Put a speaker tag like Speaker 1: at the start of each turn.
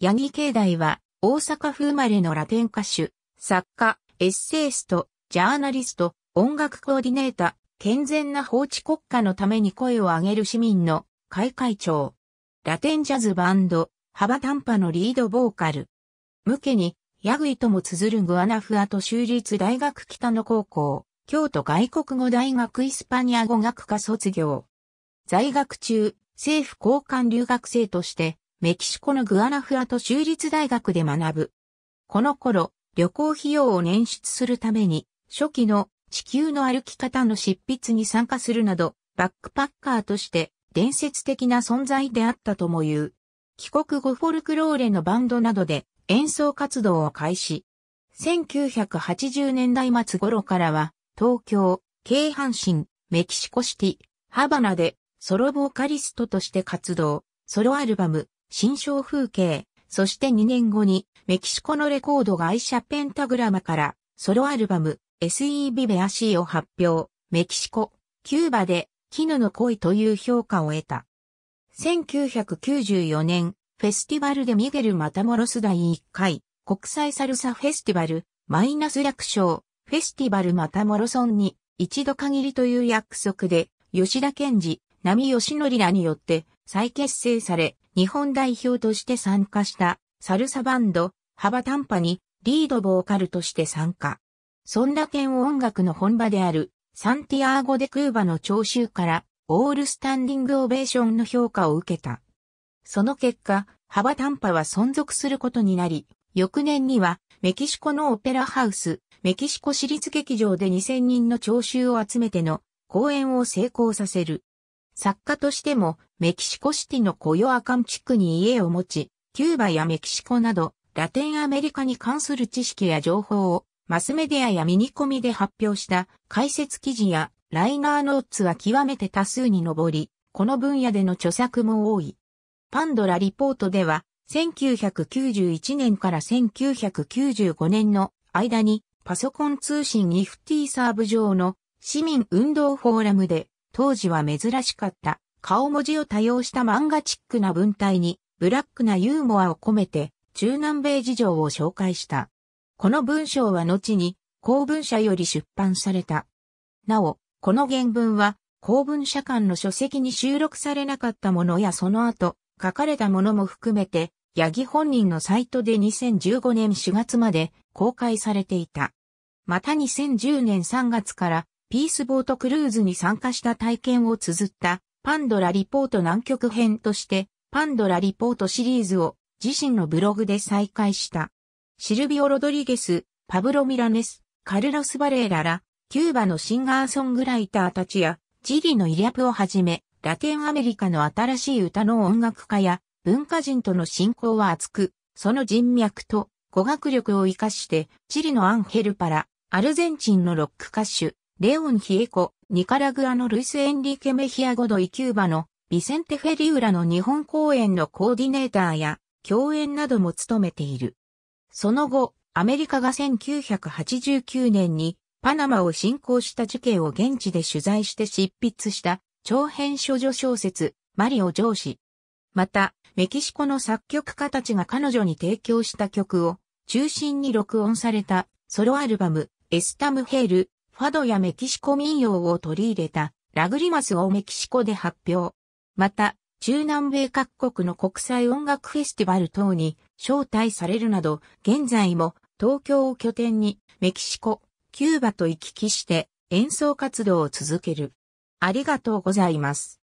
Speaker 1: ヤギ境内は、大阪府生まれのラテン歌手、作家、エッセイスト、ジャーナリスト、音楽コーディネーター、健全な法治国家のために声を上げる市民の会会長。ラテンジャズバンド、幅短波のリードボーカル。向けに、ヤグイとも綴るグアナフアと州立大学北野高校、京都外国語大学イスパニア語学科卒業。在学中、政府交換留学生として、メキシコのグアナフアト州立大学で学ぶ。この頃、旅行費用を捻出するために、初期の地球の歩き方の執筆に参加するなど、バックパッカーとして伝説的な存在であったとも言う。帰国後フォルクローレのバンドなどで演奏活動を開始。1980年代末頃からは、東京、京阪神、メキシコシティ、ハバナでソロボーカリストとして活動、ソロアルバム、新章風景、そして2年後に、メキシコのレコード会社ペンタグラマから、ソロアルバム、SE ビベアシーを発表、メキシコ、キューバで、絹の恋という評価を得た。1994年、フェスティバルでミゲル・マタモロス第1回、国際サルサフェスティバル、マイナス略称、フェスティバル・マタモロソンに、一度限りという約束で、吉田健治、波吉則らによって再結成され、日本代表として参加したサルサバンド、幅短波にリードボーカルとして参加。そんな県を音楽の本場であるサンティアーゴ・デ・クーバの聴衆からオールスタンディングオベーションの評価を受けた。その結果、幅短波は存続することになり、翌年にはメキシコのオペラハウス、メキシコ市立劇場で2000人の聴衆を集めての公演を成功させる。作家としてもメキシコシティのコヨアカン地区に家を持ち、キューバやメキシコなどラテンアメリカに関する知識や情報をマスメディアやミニコミで発表した解説記事やライナーノーツは極めて多数に上り、この分野での著作も多い。パンドラリポートでは、1991年から1995年の間にパソコン通信 FT サーブ上の市民運動フォーラムで当時は珍しかった、顔文字を多用した漫画チックな文体に、ブラックなユーモアを込めて、中南米事情を紹介した。この文章は後に、公文社より出版された。なお、この原文は、公文社間の書籍に収録されなかったものやその後、書かれたものも含めて、ヤギ本人のサイトで2015年4月まで公開されていた。また2010年3月からピースボートクルーズに参加した体験を綴った、パンドラリポート南極編として、パンドラリポートシリーズを自身のブログで再開した。シルビオ・ロドリゲス、パブロ・ミラネス、カルロス・バレーラら、キューバのシンガーソングライターたちや、ジリのイリャプをはじめ、ラテンアメリカの新しい歌の音楽家や文化人との親交は厚く、その人脈と語学力を活かして、チリのアンヘルパラ、アルゼンチンのロック歌手、レオン・ヒエコ、ニカラグアのルイス・エンリケ・メヒアゴドイ・キューバのビセンテ・フェリウラの日本公演のコーディネーターや共演なども務めている。その後、アメリカが1989年にパナマを侵攻した事件を現地で取材して執筆した長編処女小説マリオ上司。また、メキシコの作曲家たちが彼女に提供した曲を中心に録音されたソロアルバムエスタムヘールファドやメキシコ民謡を取り入れたラグリマスをメキシコで発表。また、中南米各国の国際音楽フェスティバル等に招待されるなど、現在も東京を拠点にメキシコ、キューバと行き来して演奏活動を続ける。ありがとうございます。